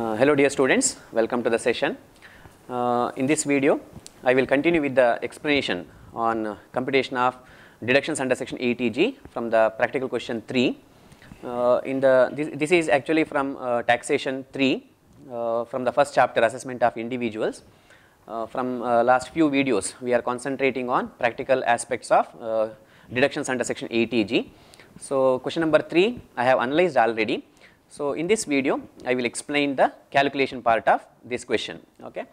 Uh, hello dear students, welcome to the session. Uh, in this video, I will continue with the explanation on computation of deductions under section ATG from the practical question 3. Uh, in the this, this, is actually from uh, taxation 3 from the first chapter assessment of individuals. from last few videos, we are concentrating on practical aspects of deductions under section ATG. So, question number 3 I have analyzed already so, in this video I will explain the calculation part of this question. Okay.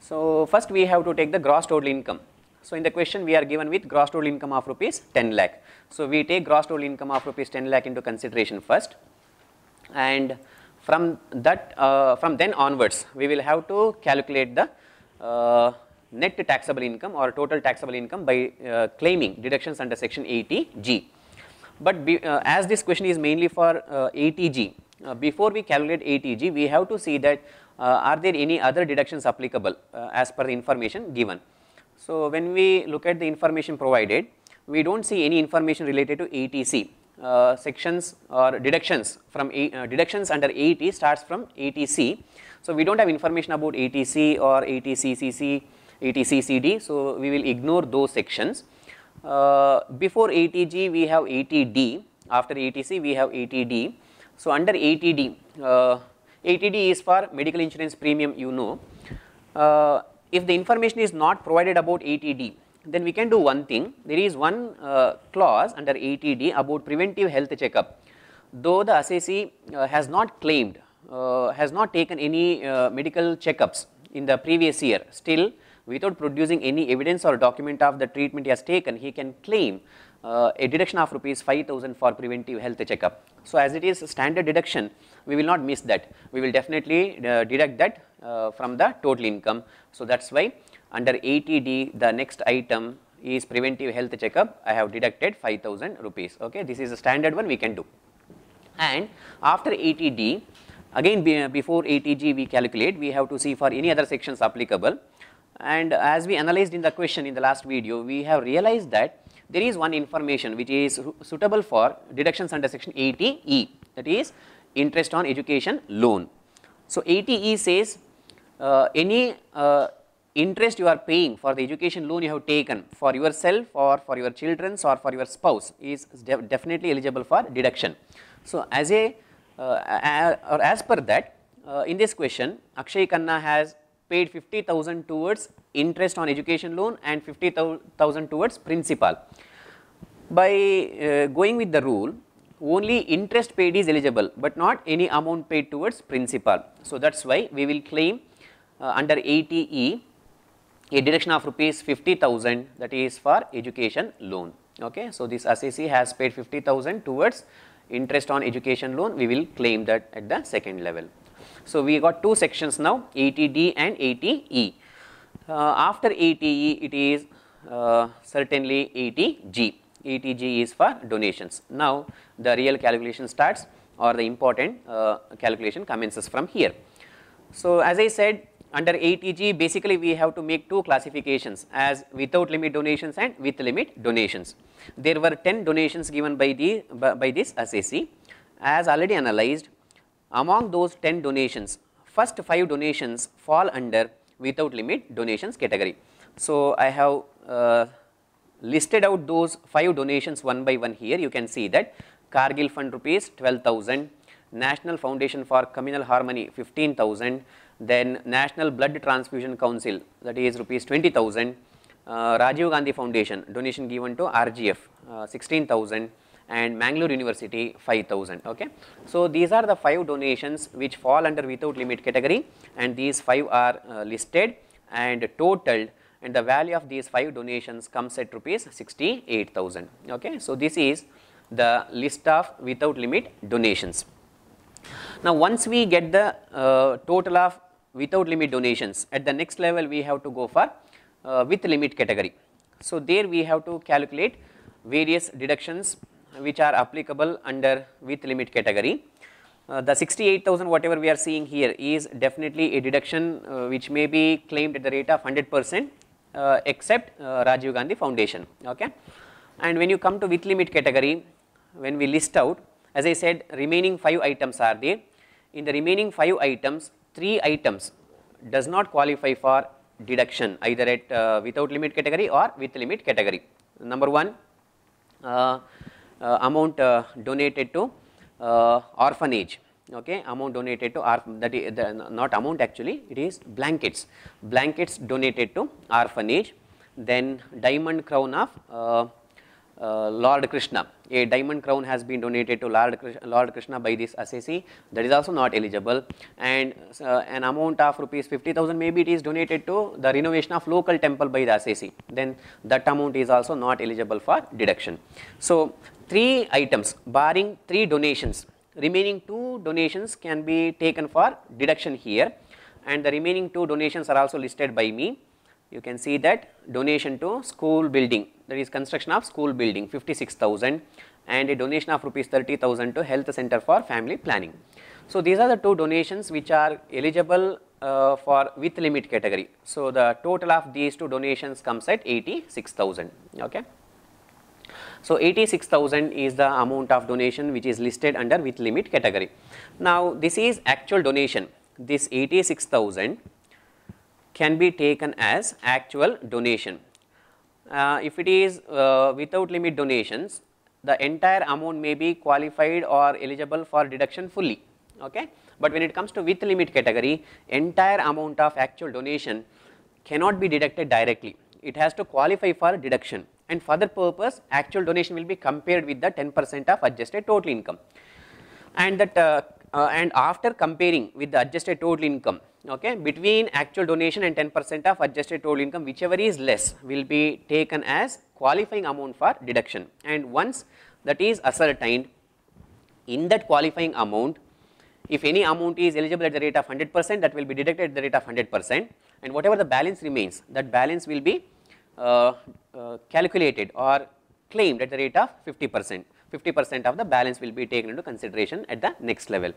So, first we have to take the gross total income. So, in the question we are given with gross total income of rupees 10 lakh. So, we take gross total income of rupees 10 lakh into consideration first and from that uh, from then onwards we will have to calculate the uh, net taxable income or total taxable income by uh, claiming deductions under section 80G. But be, uh, as this question is mainly for 80G, uh, before we calculate ATG, we have to see that are there any other deductions applicable as per the information given. So, when we look at the information provided, we do not see any information related to ATC. Uh, sections or deductions from A, uh, deductions under AET starts from ATC. So, we do not have information about ATC or ATCCC, ATCCD. So, we will ignore those sections. Uh, before ATG, we have ATD. After ATC, we have ATD. So, under ATD, uh, ATD is for medical insurance premium you know. Uh, if the information is not provided about ATD, then we can do one thing. There is one uh, clause under ATD about preventive health checkup. Though the assessee uh, has not claimed, uh, has not taken any uh, medical checkups in the previous year, still without producing any evidence or document of the treatment he has taken, he can claim uh, a deduction of rupees 5000 for preventive health checkup. So, as it is standard deduction, we will not miss that. We will definitely uh, deduct that uh, from the total income. So, that is why under ATD, d the next item is preventive health checkup. I have deducted 5000 rupees. Okay, This is a standard one we can do. And after ATD, d again be, before ATG we calculate, we have to see for any other sections applicable and as we analyzed in the question in the last video, we have realized that there is one information which is suitable for deductions under section 80E that is interest on education loan. So, 80E says uh, any uh, interest you are paying for the education loan you have taken for yourself or for your children's or for your spouse is de definitely eligible for deduction. So, as a uh, or as per that uh, in this question Akshay Kanna has paid 50,000 towards interest on education loan and 50,000 towards principal. By uh, going with the rule, only interest paid is eligible but not any amount paid towards principal. So, that is why we will claim uh, under ATE a deduction of rupees 50,000 that is for education loan. Okay. So, this assessee has paid 50,000 towards interest on education loan we will claim that at the second level. So, we got two sections now ATD and ATE. Uh, after ATE, is uh, certainly ATG. ATG is for donations. Now, the real calculation starts or the important uh, calculation commences from here. So, as I said under ATG, basically we have to make two classifications as without limit donations and with limit donations. There were 10 donations given by the by, by this SAC as already analyzed among those 10 donations, first 5 donations fall under without limit donations category. So, I have uh, listed out those 5 donations one by one here. You can see that Cargill Fund rupees 12,000, National Foundation for Communal Harmony 15,000, then National Blood Transfusion Council that is rupees 20,000, uh, Rajiv Gandhi Foundation donation given to RGF uh, 16,000, and Mangalore University 5000 okay. So these are the 5 donations which fall under without limit category and these 5 are uh, listed and totaled and the value of these 5 donations comes at rupees 68,000 okay. So this is the list of without limit donations. Now once we get the uh, total of without limit donations at the next level we have to go for uh, with limit category. So there we have to calculate various deductions which are applicable under with limit category. Uh, the 68,000 whatever we are seeing here is definitely a deduction uh, which may be claimed at the rate of 100 percent uh, except uh, Rajiv Gandhi Foundation. Okay. And when you come to with limit category, when we list out, as I said, remaining 5 items are there. In the remaining 5 items, 3 items does not qualify for deduction either at uh, without limit category or with limit category. Number 1, uh, uh, amount uh, donated to uh, orphanage okay amount donated to orph that is the, not amount actually it is blankets blankets donated to orphanage then diamond crown of uh, Lord Krishna. A diamond crown has been donated to Lord, Lord Krishna by this assessee that is also not eligible and uh, an amount of rupees 50,000 maybe it is donated to the renovation of local temple by the assessee then that amount is also not eligible for deduction. So, three items barring three donations remaining two donations can be taken for deduction here and the remaining two donations are also listed by me you can see that donation to school building that is construction of school building 56,000 and a donation of rupees 30,000 to health center for family planning. So, these are the two donations which are eligible uh, for with limit category. So, the total of these two donations comes at 86,000. Okay. So, 86,000 is the amount of donation which is listed under with limit category. Now, this is actual donation. This 86,000 can be taken as actual donation. Uh, if it is uh, without limit donations, the entire amount may be qualified or eligible for deduction fully. Okay? But when it comes to with limit category, entire amount of actual donation cannot be deducted directly. It has to qualify for deduction and for that purpose actual donation will be compared with the 10% of adjusted total income. And that uh, uh, and after comparing with the adjusted total income okay between actual donation and 10% of adjusted total income whichever is less will be taken as qualifying amount for deduction and once that is ascertained in that qualifying amount if any amount is eligible at the rate of 100% that will be deducted at the rate of 100% and whatever the balance remains that balance will be uh, uh, calculated or claimed at the rate of 50 percent. 50% of the balance will be taken into consideration at the next level.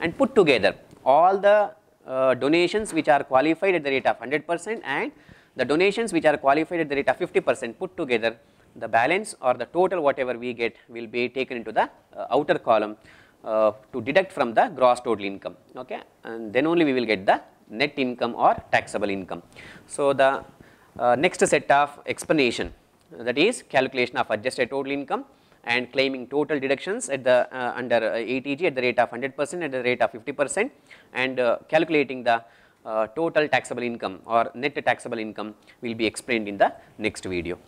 And put together all the uh, donations which are qualified at the rate of 100% and the donations which are qualified at the rate of 50% put together the balance or the total whatever we get will be taken into the uh, outer column uh, to deduct from the gross total income okay and then only we will get the net income or taxable income. So, the uh, next set of explanation that is calculation of adjusted total income and claiming total deductions at the uh, under uh, ATG at the rate of 100 percent at the rate of 50 percent and uh, calculating the uh, total taxable income or net taxable income will be explained in the next video.